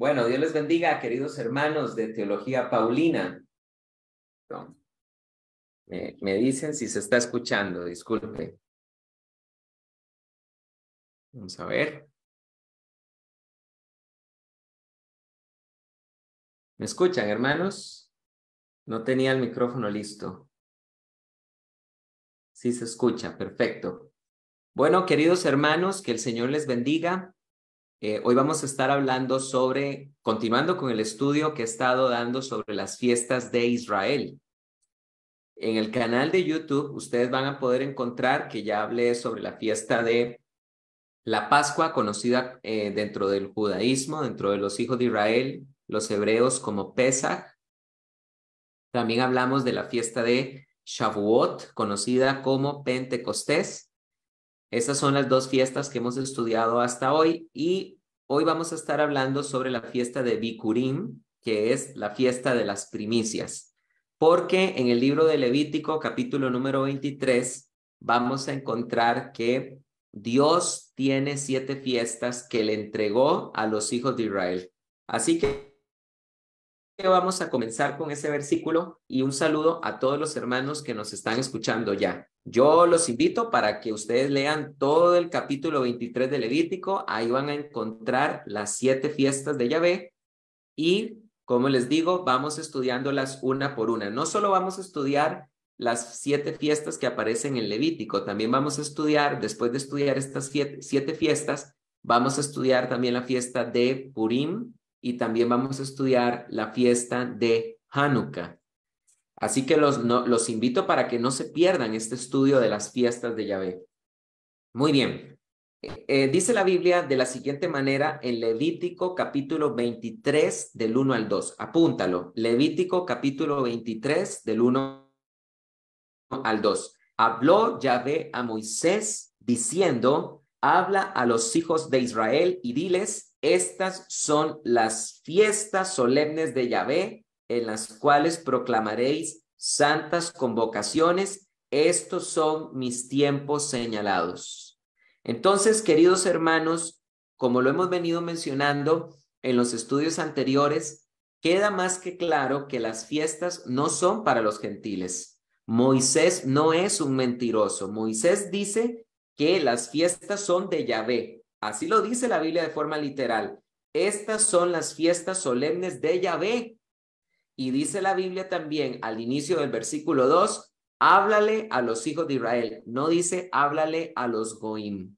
Bueno, Dios les bendiga, queridos hermanos de Teología Paulina. Me, me, dicen si se está escuchando, disculpe. Vamos a ver. ¿Me escuchan, hermanos? No tenía el micrófono listo. Sí se escucha, perfecto. Bueno, queridos hermanos, que el Señor les bendiga. Eh, hoy vamos a estar hablando sobre, continuando con el estudio que he estado dando sobre las fiestas de Israel. En el canal de YouTube ustedes van a poder encontrar que ya hablé sobre la fiesta de la Pascua, conocida eh, dentro del judaísmo, dentro de los hijos de Israel, los hebreos como Pesach. También hablamos de la fiesta de Shavuot, conocida como Pentecostés. Esas son las dos fiestas que hemos estudiado hasta hoy y hoy vamos a estar hablando sobre la fiesta de Bikurim, que es la fiesta de las primicias, porque en el libro de Levítico, capítulo número 23, vamos a encontrar que Dios tiene siete fiestas que le entregó a los hijos de Israel. Así que vamos a comenzar con ese versículo y un saludo a todos los hermanos que nos están escuchando ya. Yo los invito para que ustedes lean todo el capítulo 23 de Levítico. Ahí van a encontrar las siete fiestas de Yahvé y, como les digo, vamos estudiándolas una por una. No solo vamos a estudiar las siete fiestas que aparecen en Levítico, también vamos a estudiar, después de estudiar estas siete fiestas, vamos a estudiar también la fiesta de Purim y también vamos a estudiar la fiesta de Hanukkah. Así que los, los invito para que no se pierdan este estudio de las fiestas de Yahvé. Muy bien. Eh, eh, dice la Biblia de la siguiente manera en Levítico capítulo 23 del 1 al 2. Apúntalo. Levítico capítulo 23 del 1 al 2. Habló Yahvé a Moisés diciendo, habla a los hijos de Israel y diles, estas son las fiestas solemnes de Yahvé en las cuales proclamaréis santas convocaciones. Estos son mis tiempos señalados. Entonces, queridos hermanos, como lo hemos venido mencionando en los estudios anteriores, queda más que claro que las fiestas no son para los gentiles. Moisés no es un mentiroso. Moisés dice que las fiestas son de Yahvé. Así lo dice la Biblia de forma literal. Estas son las fiestas solemnes de Yahvé, y dice la Biblia también al inicio del versículo 2, háblale a los hijos de Israel, no dice háblale a los Goim.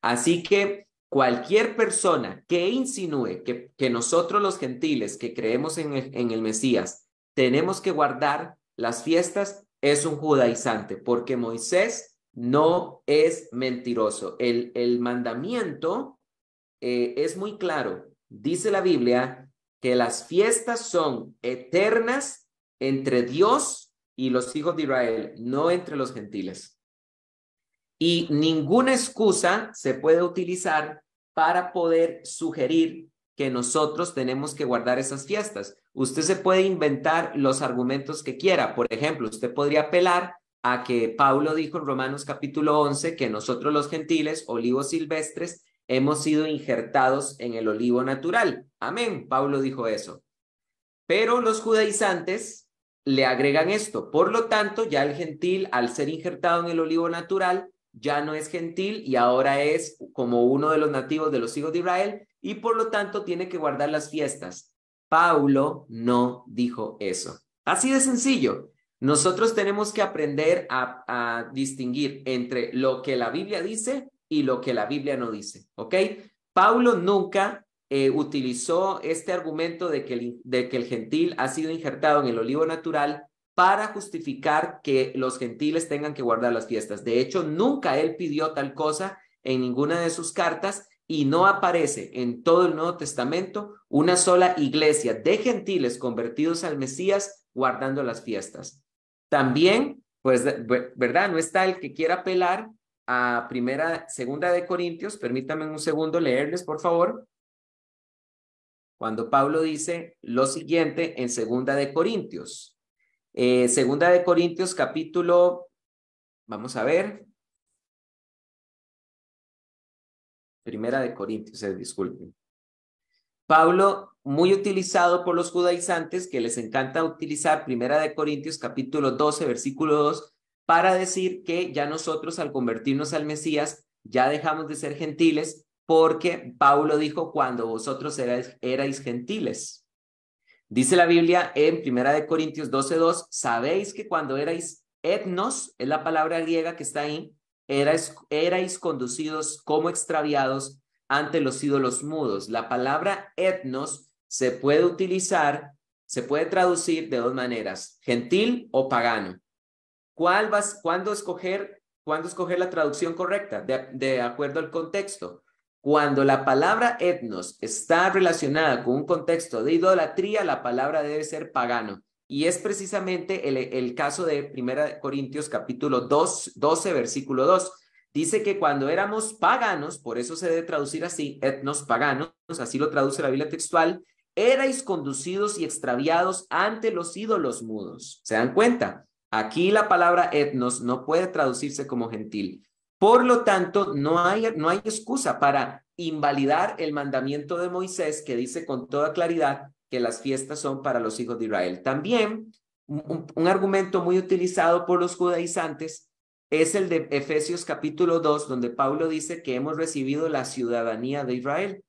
Así que cualquier persona que insinúe que, que nosotros los gentiles que creemos en el, en el Mesías tenemos que guardar las fiestas es un judaizante, porque Moisés no es mentiroso. El, el mandamiento eh, es muy claro. Dice la Biblia, que las fiestas son eternas entre Dios y los hijos de Israel, no entre los gentiles. Y ninguna excusa se puede utilizar para poder sugerir que nosotros tenemos que guardar esas fiestas. Usted se puede inventar los argumentos que quiera. Por ejemplo, usted podría apelar a que Pablo dijo en Romanos capítulo 11 que nosotros los gentiles, olivos silvestres, hemos sido injertados en el olivo natural. Amén, Pablo dijo eso. Pero los judaizantes le agregan esto. Por lo tanto, ya el gentil, al ser injertado en el olivo natural, ya no es gentil y ahora es como uno de los nativos de los hijos de Israel y por lo tanto tiene que guardar las fiestas. Pablo no dijo eso. Así de sencillo. Nosotros tenemos que aprender a, a distinguir entre lo que la Biblia dice y lo que la Biblia no dice, ¿ok? Pablo nunca eh, utilizó este argumento de que, de que el gentil ha sido injertado en el olivo natural para justificar que los gentiles tengan que guardar las fiestas. De hecho, nunca él pidió tal cosa en ninguna de sus cartas y no aparece en todo el Nuevo Testamento una sola iglesia de gentiles convertidos al Mesías guardando las fiestas. También, pues, ¿verdad? No está el que quiera apelar primera, segunda de Corintios, permítanme un segundo leerles, por favor. Cuando Pablo dice lo siguiente en segunda de Corintios. Eh, segunda de Corintios capítulo, vamos a ver. Primera de Corintios, eh, disculpen. Pablo, muy utilizado por los judaizantes que les encanta utilizar Primera de Corintios capítulo 12, versículo dos, para decir que ya nosotros al convertirnos al Mesías ya dejamos de ser gentiles porque Pablo dijo cuando vosotros erais, gentiles. Dice la Biblia en Primera de Corintios 12:2, sabéis que cuando erais etnos, es la palabra griega que está ahí, erais conducidos como extraviados ante los ídolos mudos. La palabra etnos se puede utilizar, se puede traducir de dos maneras, gentil o pagano. ¿Cuál vas, cuándo, escoger, cuándo escoger la traducción correcta? De, acuerdo al contexto. Cuando la palabra etnos está relacionada con un contexto de idolatría, la palabra debe ser pagano. Y es precisamente el, caso de 1 Corintios capítulo 2, 12, versículo 2. Dice que cuando éramos paganos, por eso se debe traducir así, etnos paganos, así lo traduce la Biblia textual, erais conducidos y extraviados ante los ídolos mudos. ¿Se dan cuenta? Aquí la palabra etnos no puede traducirse como gentil. Por lo tanto, no hay, no hay excusa para invalidar el mandamiento de Moisés que dice con toda claridad que las fiestas son para los hijos de Israel. También un, argumento muy utilizado por los judaizantes es el de Efesios capítulo 2, donde Pablo dice que hemos recibido la ciudadanía de Israel.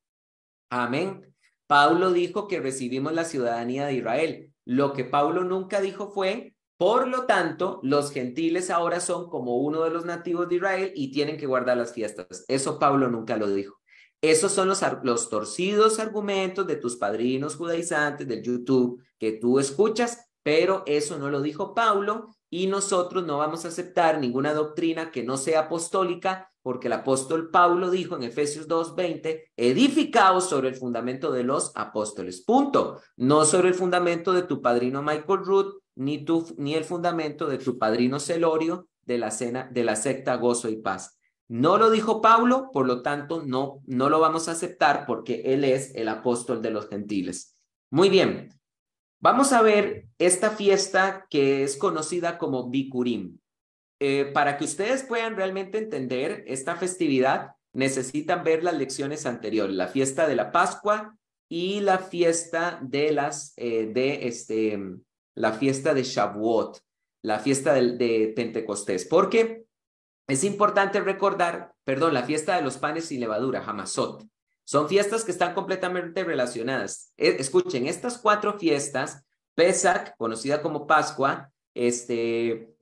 Amén. Pablo dijo que recibimos la ciudadanía de Israel. Lo que Pablo nunca dijo fue por lo tanto, los gentiles ahora son como uno de los nativos de Israel y tienen que guardar las fiestas. Eso Pablo nunca lo dijo. Esos son los, torcidos argumentos de tus padrinos judaizantes del YouTube que tú escuchas, pero eso no lo dijo Pablo y nosotros no vamos a aceptar ninguna doctrina que no sea apostólica, porque el apóstol Pablo dijo en Efesios 2:20, edificaos sobre el fundamento de los apóstoles, punto, no sobre el fundamento de tu padrino Michael Root ni, el fundamento de tu padrino Celorio de la, cena, de la secta Gozo y Paz. No lo dijo Pablo, por lo tanto, no, no lo vamos a aceptar porque él es el apóstol de los gentiles. Muy bien, vamos a ver esta fiesta que es conocida como Bikurim. Eh, para que ustedes puedan realmente entender esta festividad, necesitan ver las lecciones anteriores, la fiesta de la Pascua y la fiesta de las eh, de este la fiesta de Shavuot, la fiesta de, Pentecostés, porque es importante recordar, perdón, la fiesta de los panes sin levadura, Hamasot. Son fiestas que están completamente relacionadas. E, escuchen, estas cuatro fiestas, Pesach, conocida como Pascua, este,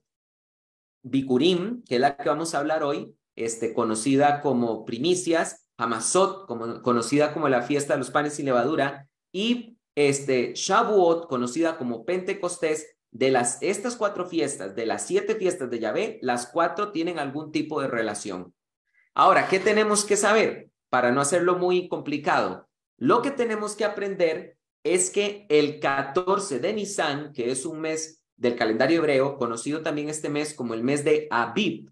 Bikurim, que es la que vamos a hablar hoy, este, conocida como primicias, Hamasot, como, conocida como la fiesta de los panes sin levadura, y este Shavuot, conocida como Pentecostés, de las, estas cuatro fiestas, de las siete fiestas de Yahvé, las cuatro tienen algún tipo de relación. Ahora, ¿qué tenemos que saber? Para no hacerlo muy complicado, lo que tenemos que aprender es que el 14 de Nisan, que es un mes del calendario hebreo, conocido también este mes como el mes de Abib,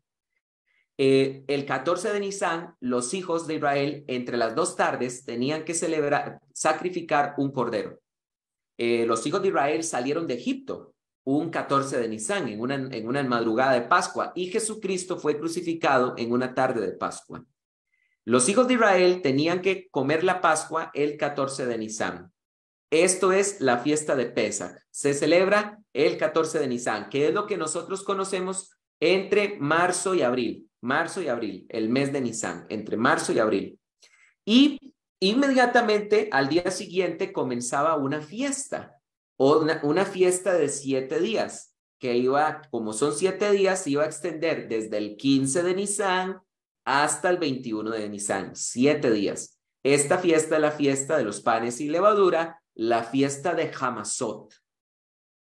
eh, el 14 de Nisan, los hijos de Israel, entre las dos tardes, tenían que celebrar, sacrificar un cordero. Eh, los hijos de Israel salieron de Egipto un 14 de Nisan, en una, en una madrugada de Pascua, y Jesucristo fue crucificado en una tarde de Pascua. Los hijos de Israel tenían que comer la Pascua el 14 de Nisan. Esto es la fiesta de Pesach. Se celebra el 14 de Nisan, que es lo que nosotros conocemos entre marzo y abril marzo y abril, el mes de Nisan, entre marzo y abril. Y inmediatamente al día siguiente comenzaba una fiesta, una, fiesta de siete días, que iba, como son siete días, iba a extender desde el 15 de Nisan hasta el 21 de Nisan, siete días. Esta fiesta es la fiesta de los panes y levadura, la fiesta de Hamasot.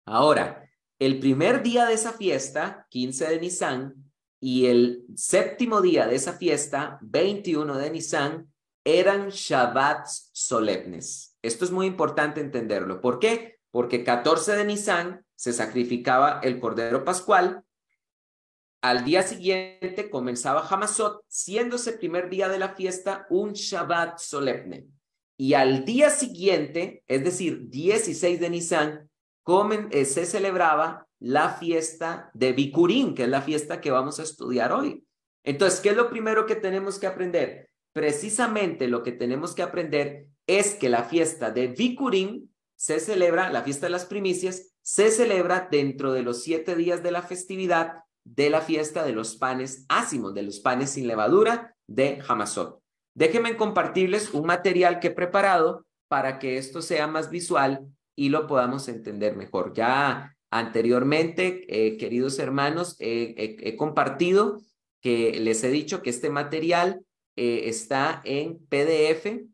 Ahora, el primer día de esa fiesta, 15 de Nisan, y el séptimo día de esa fiesta, 21 de Nisan, eran Shabbat solemnes. Esto es muy importante entenderlo. ¿Por qué? Porque 14 de Nisan se sacrificaba el Cordero Pascual. Al día siguiente comenzaba Hamasot, siéndose primer día de la fiesta un Shabbat solemne. Y al día siguiente, es decir, 16 de Nisan, comen, eh, se celebraba la fiesta de Bicurín, que es la fiesta que vamos a estudiar hoy. Entonces, ¿qué es lo primero que tenemos que aprender? Precisamente lo que tenemos que aprender es que la fiesta de Bicurín se celebra, la fiesta de las primicias, se celebra dentro de los siete días de la festividad de la fiesta de los panes ácimos, de los panes sin levadura de Hamasot. Déjenme compartirles un material que he preparado para que esto sea más visual y lo podamos entender mejor. Ya Anteriormente, eh, queridos hermanos, eh, he compartido que les he dicho que este material eh, está en PDF.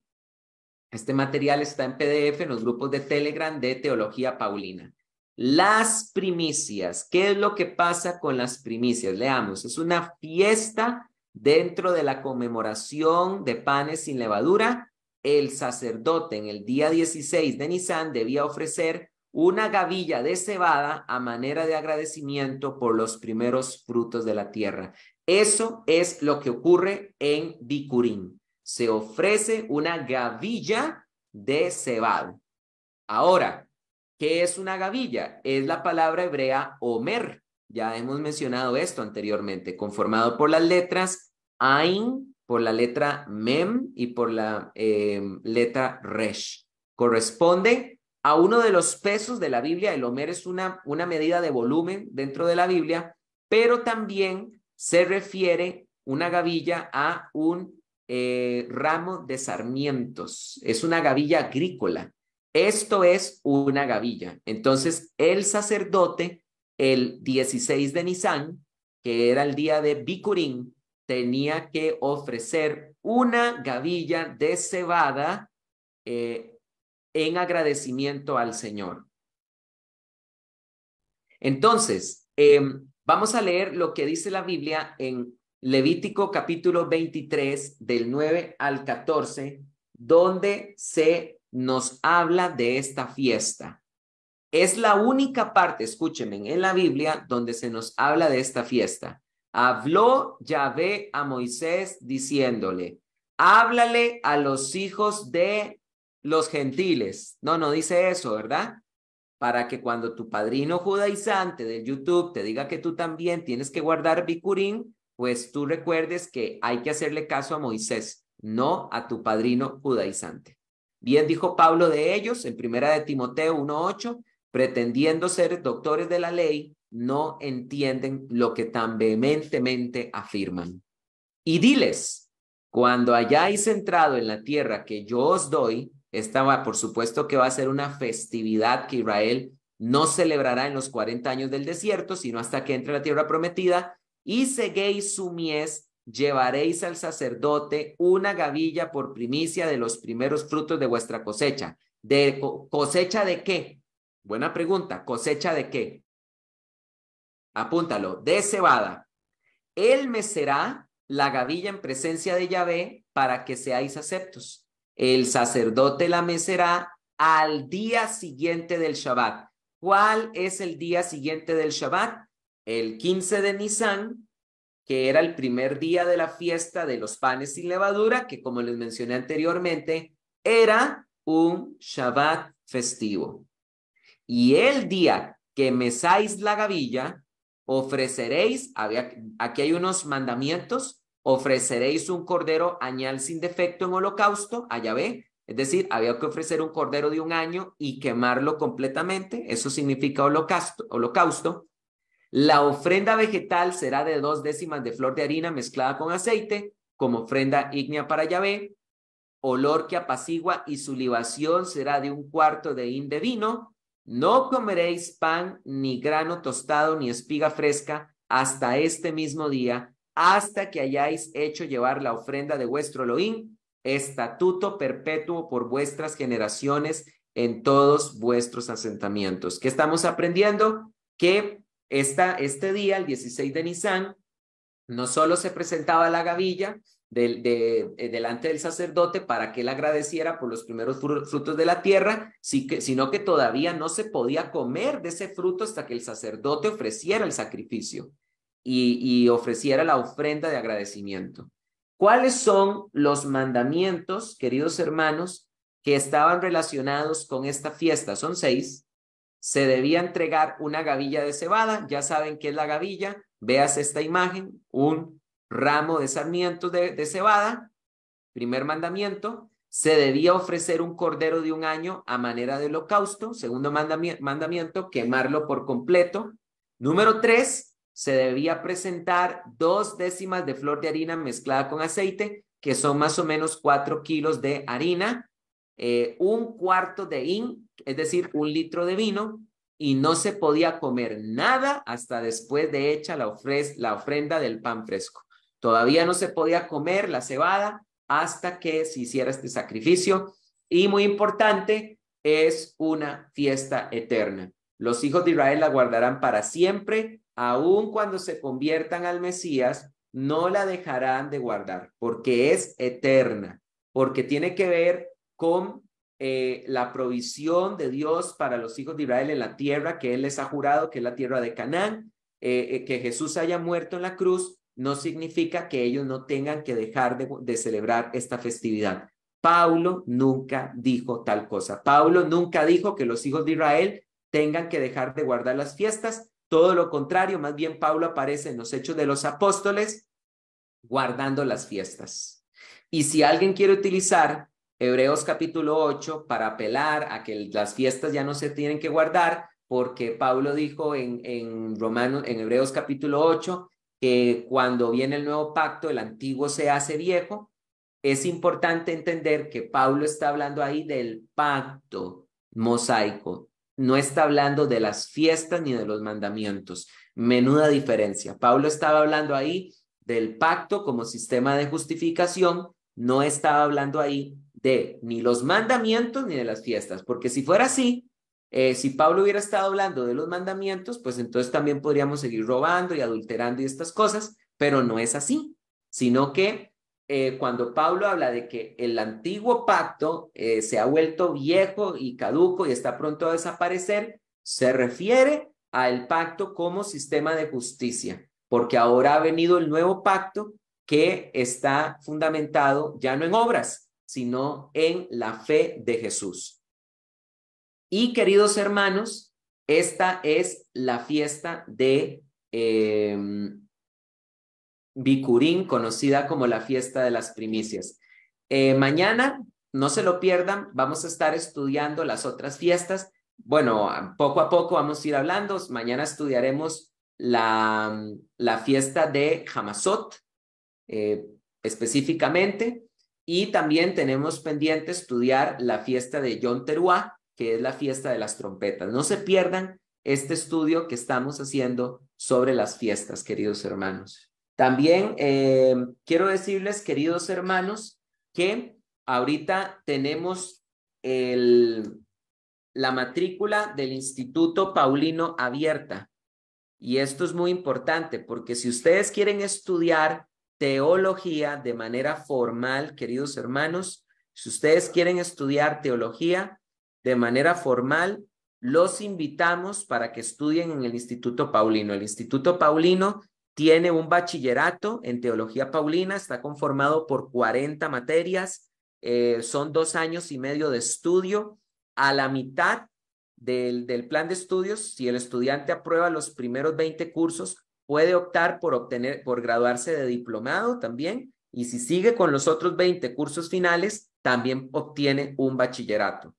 Este material está en PDF en los grupos de Telegram de Teología Paulina. Las primicias. ¿Qué es lo que pasa con las primicias? Leamos, es una fiesta dentro de la conmemoración de panes sin levadura. El sacerdote en el día 16 de Nissan debía ofrecer una gavilla de cebada a manera de agradecimiento por los primeros frutos de la tierra. Eso es lo que ocurre en Bicurín. Se ofrece una gavilla de cebado. Ahora, ¿qué es una gavilla? Es la palabra hebrea omer. Ya hemos mencionado esto anteriormente, conformado por las letras Ain, por la letra Mem y por la eh, letra Resh. Corresponde a uno de los pesos de la Biblia. El homer es una, una medida de volumen dentro de la Biblia, pero también se refiere una gavilla a un eh, ramo de sarmientos. Es una gavilla agrícola. Esto es una gavilla. Entonces, el sacerdote, el 16 de Nisan, que era el día de bicurín, tenía que ofrecer una gavilla de cebada eh, en agradecimiento al Señor. Entonces, em, vamos a leer lo que dice la Biblia en Levítico capítulo 23, del 9 al 14, donde se nos habla de esta fiesta. Es la única parte, escúchenme, en la Biblia donde se nos habla de esta fiesta. Habló Yahvé a Moisés diciéndole, háblale a los hijos de los gentiles. No, no dice eso, ¿verdad? Para que cuando tu padrino judaizante del YouTube te diga que tú también tienes que guardar Bicurín, pues tú recuerdes que hay que hacerle caso a Moisés, no a tu padrino judaizante. Bien dijo Pablo de ellos en primera de Timoteo 1:8, pretendiendo ser doctores de la ley, no entienden lo que tan vehementemente afirman. Y diles, cuando hayáis entrado en la tierra que yo os doy, esta, va, por supuesto, que va a ser una festividad que Israel no celebrará en los 40 años del desierto, sino hasta que entre la tierra prometida. Y seguéis su mies, llevaréis al sacerdote una gavilla por primicia de los primeros frutos de vuestra cosecha. ¿De cosecha de qué? Buena pregunta. ¿Cosecha de qué? Apúntalo. De cebada. Él me será la gavilla en presencia de Yahvé para que seáis aceptos el sacerdote la mecerá al día siguiente del Shabbat. ¿Cuál es el día siguiente del Shabbat? El 15 de Nisan, que era el primer día de la fiesta de los panes sin levadura, que como les mencioné anteriormente, era un Shabbat festivo. Y el día que mesáis la gavilla, ofreceréis, aquí hay unos mandamientos ofreceréis un cordero añal sin defecto en holocausto a Yahvé. Es decir, había que ofrecer un cordero de un año y quemarlo completamente. Eso significa holocausto. holocausto. La ofrenda vegetal será de dos décimas de flor de harina mezclada con aceite, como ofrenda ígnea para Yahvé. Olor que apacigua y su libación será de un cuarto de hin de vino. No comeréis pan, ni grano tostado, ni espiga fresca hasta este mismo día hasta que hayáis hecho llevar la ofrenda de vuestro Elohim, estatuto perpetuo por vuestras generaciones en todos vuestros asentamientos. ¿Qué estamos aprendiendo? Que esta, este día, el 16 de Nisán, no solo se presentaba la gavilla eh, delante del sacerdote para que él agradeciera por los primeros frutos de la tierra, que, sino que todavía no se podía comer de ese fruto hasta que el sacerdote ofreciera el sacrificio y, ofreciera la ofrenda de agradecimiento. ¿Cuáles son los mandamientos, queridos hermanos, que estaban relacionados con esta fiesta? Son seis. Se debía entregar una gavilla de cebada, ya saben qué es la gavilla, veas esta imagen, un ramo de sarmiento de, cebada, primer mandamiento. Se debía ofrecer un cordero de un año a manera de holocausto, segundo mandamiento, quemarlo por completo. Número tres, se debía presentar dos décimas de flor de harina mezclada con aceite, que son más o menos cuatro kilos de harina, eh, un cuarto de in, es decir, un litro de vino, y no se podía comer nada hasta después de hecha la ofrenda del pan fresco. Todavía no se podía comer la cebada hasta que se hiciera este sacrificio. Y muy importante, es una fiesta eterna. Los hijos de Israel la guardarán para siempre aun cuando se conviertan al Mesías, no la dejarán de guardar, porque es eterna, porque tiene que ver con eh, la provisión de Dios para los hijos de Israel en la tierra que Él les ha jurado, que es la tierra de Canaán. Eh, eh, que Jesús haya muerto en la cruz no significa que ellos no tengan que dejar de, de celebrar esta festividad. Pablo nunca dijo tal cosa. Pablo nunca dijo que los hijos de Israel tengan que dejar de guardar las fiestas todo lo contrario, más bien Pablo aparece en los hechos de los apóstoles guardando las fiestas. Y si alguien quiere utilizar Hebreos capítulo 8 para apelar a que las fiestas ya no se tienen que guardar, porque Pablo dijo en, en, Romanos, en Hebreos capítulo 8, que cuando viene el nuevo pacto, el antiguo se hace viejo. Es importante entender que Pablo está hablando ahí del pacto mosaico, no está hablando de las fiestas ni de los mandamientos. Menuda diferencia. Pablo estaba hablando ahí del pacto como sistema de justificación, no estaba hablando ahí de ni los mandamientos ni de las fiestas, porque si fuera así, eh, si Pablo hubiera estado hablando de los mandamientos, pues entonces también podríamos seguir robando y adulterando y estas cosas, pero no es así, sino que eh, cuando Pablo habla de que el antiguo pacto eh, se ha vuelto viejo y caduco y está pronto a desaparecer, se refiere al pacto como sistema de justicia, porque ahora ha venido el nuevo pacto que está fundamentado ya no en obras, sino en la fe de Jesús. Y queridos hermanos, esta es la fiesta de em, Bicurín, conocida como la fiesta de las primicias. Eh, mañana, no se lo pierdan, vamos a estar estudiando las otras fiestas. Bueno, poco a poco vamos a ir hablando. Mañana estudiaremos la, la fiesta de Hamasot eh, específicamente y también tenemos pendiente estudiar la fiesta de Yom Teruá, que es la fiesta de las trompetas. No se pierdan este estudio que estamos haciendo sobre las fiestas, queridos hermanos. También eh, quiero decirles, queridos hermanos, que ahorita tenemos la matrícula del Instituto Paulino abierta. Y esto es muy importante porque si ustedes quieren estudiar teología de manera formal, queridos hermanos, si ustedes quieren estudiar teología de manera formal, los invitamos para que estudien en el Instituto Paulino. El Instituto Paulino tiene un bachillerato en teología paulina, está conformado por 40 materias, eh, son dos años y medio de estudio. A la mitad del, del plan de estudios, si el estudiante aprueba los primeros 20 cursos, puede optar por obtener, por graduarse de diplomado también, y si sigue con los otros 20 cursos finales, también obtiene un bachillerato.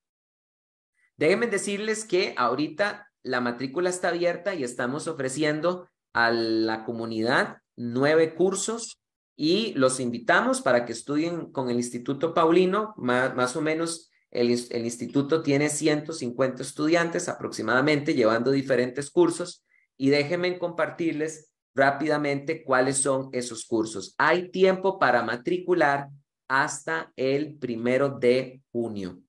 Déjenme decirles que ahorita la matrícula está abierta y estamos ofreciendo a la comunidad nueve cursos y los invitamos para que estudien con el Instituto Paulino, más, o menos el, el, instituto tiene 150 estudiantes aproximadamente llevando diferentes cursos y déjenme compartirles rápidamente cuáles son esos cursos. Hay tiempo para matricular hasta el primero de junio.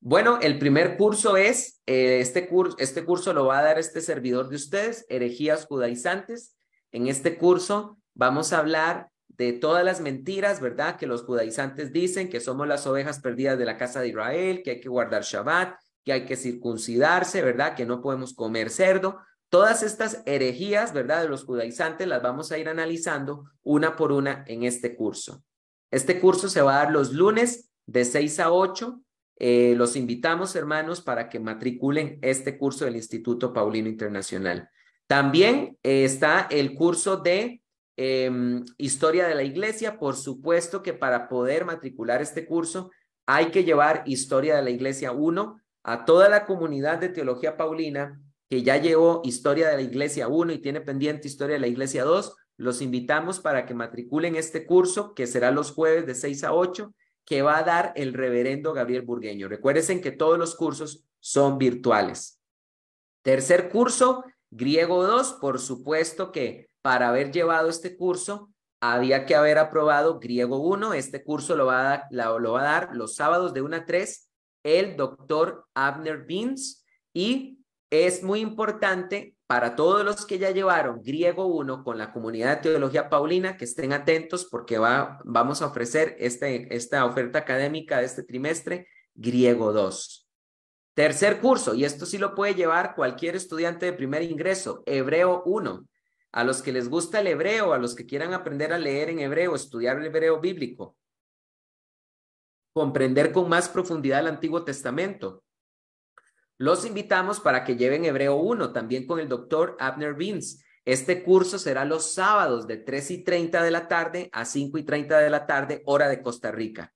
Bueno, el primer curso es, eh, este, curso, este curso lo va a dar este servidor de ustedes, herejías judaizantes. En este curso vamos a hablar de todas las mentiras, ¿verdad? Que los judaizantes dicen que somos las ovejas perdidas de la casa de Israel, que hay que guardar Shabbat, que hay que circuncidarse, ¿verdad? Que no podemos comer cerdo. Todas estas herejías, ¿verdad? De los judaizantes las vamos a ir analizando una por una en este curso. Este curso se va a dar los lunes de 6 a 8 eh, los invitamos, hermanos, para que matriculen este curso del Instituto Paulino Internacional. También eh, está el curso de em, Historia de la Iglesia. Por supuesto que para poder matricular este curso hay que llevar Historia de la Iglesia 1 a toda la comunidad de Teología Paulina que ya llevó Historia de la Iglesia 1 y tiene pendiente Historia de la Iglesia 2. Los invitamos para que matriculen este curso que será los jueves de 6 a 8 que va a dar el reverendo Gabriel Burgueño. Recuerden que todos los cursos son virtuales. Tercer curso, griego 2, por supuesto que para haber llevado este curso había que haber aprobado griego 1. Este curso lo va a, dar, lo va a dar los sábados de 1 a 3 el doctor Abner Beans y es muy importante para todos los que ya llevaron Griego 1 con la comunidad de teología paulina que estén atentos porque vamos a ofrecer este, esta oferta académica de este trimestre, Griego 2. Tercer curso, y esto sí lo puede llevar cualquier estudiante de primer ingreso, Hebreo 1. A los que les gusta el hebreo, a los que quieran aprender a leer en hebreo, estudiar el hebreo bíblico, comprender con más profundidad el Antiguo Testamento, los invitamos para que lleven Hebreo 1 también con el doctor Abner Beans. Este curso será los sábados de 3 y 30 de la tarde a 5 y 30 de la tarde, hora de Costa Rica.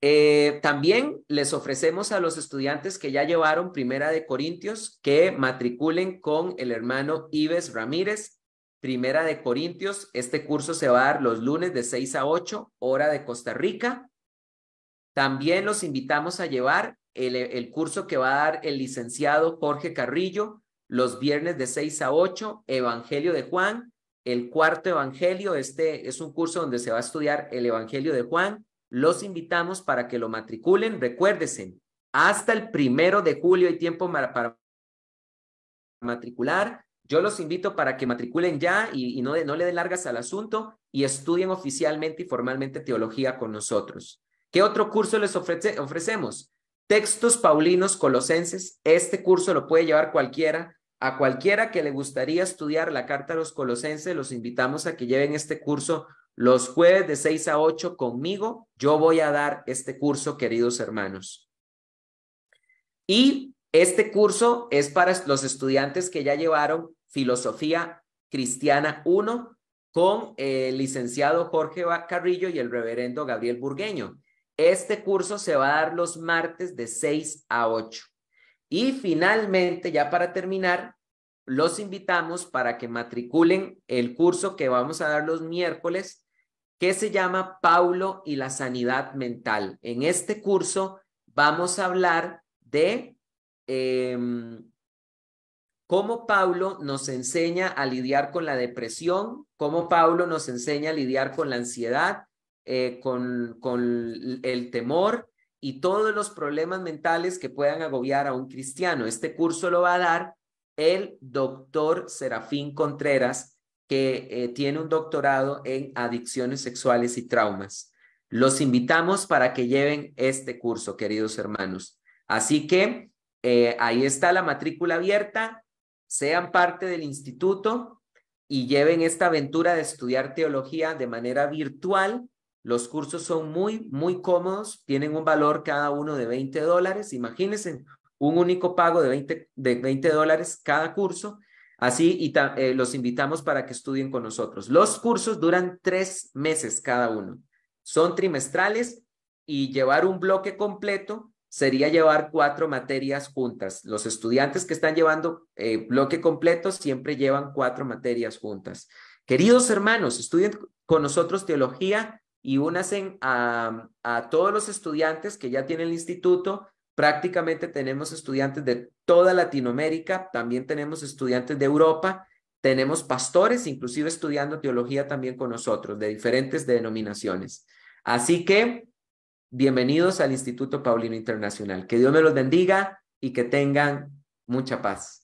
Eh, también les ofrecemos a los estudiantes que ya llevaron Primera de Corintios que matriculen con el hermano Ives Ramírez. Primera de Corintios, este curso se va a dar los lunes de 6 a 8, hora de Costa Rica. También los invitamos a llevar el, curso que va a dar el licenciado Jorge Carrillo los viernes de 6 a 8, Evangelio de Juan, el cuarto Evangelio. Este es un curso donde se va a estudiar el Evangelio de Juan. Los invitamos para que lo matriculen. recuérdense hasta el primero de julio hay tiempo para matricular. Yo los invito para que matriculen ya y, no, le den largas al asunto y estudien oficialmente y formalmente teología con nosotros. ¿Qué otro curso les ofrece, ofrecemos? Textos Paulinos Colosenses, este curso lo puede llevar cualquiera. A cualquiera que le gustaría estudiar la carta a los Colosenses, los invitamos a que lleven este curso los jueves de 6 a 8 conmigo. Yo voy a dar este curso, queridos hermanos. Y este curso es para los estudiantes que ya llevaron Filosofía Cristiana 1 con el licenciado Jorge Carrillo y el reverendo Gabriel Burgueño. Este curso se va a dar los martes de 6 a 8. Y finalmente, ya para terminar, los invitamos para que matriculen el curso que vamos a dar los miércoles, que se llama Paulo y la sanidad mental. En este curso vamos a hablar de em, cómo Paulo nos enseña a lidiar con la depresión, cómo Paulo nos enseña a lidiar con la ansiedad, eh, con, con el temor y todos los problemas mentales que puedan agobiar a un cristiano. Este curso lo va a dar el doctor Serafín Contreras, que eh, tiene un doctorado en adicciones sexuales y traumas. Los invitamos para que lleven este curso, queridos hermanos. Así que eh, ahí está la matrícula abierta, sean parte del instituto y lleven esta aventura de estudiar teología de manera virtual los cursos son muy, muy cómodos, tienen un valor cada uno de 20 dólares. Imagínense, un único pago de 20, de 20 dólares cada curso. Así, y eh, los invitamos para que estudien con nosotros. Los cursos duran tres meses cada uno. Son trimestrales y llevar un bloque completo sería llevar cuatro materias juntas. Los estudiantes que están llevando eh, bloque completo siempre llevan cuatro materias juntas. Queridos hermanos, estudien con nosotros teología y unasen a, a todos los estudiantes que ya tienen el instituto. Prácticamente tenemos estudiantes de toda Latinoamérica, también tenemos estudiantes de Europa, tenemos pastores, inclusive estudiando teología también con nosotros, de diferentes denominaciones. Así que, bienvenidos al Instituto Paulino Internacional. Que Dios me los bendiga y que tengan mucha paz.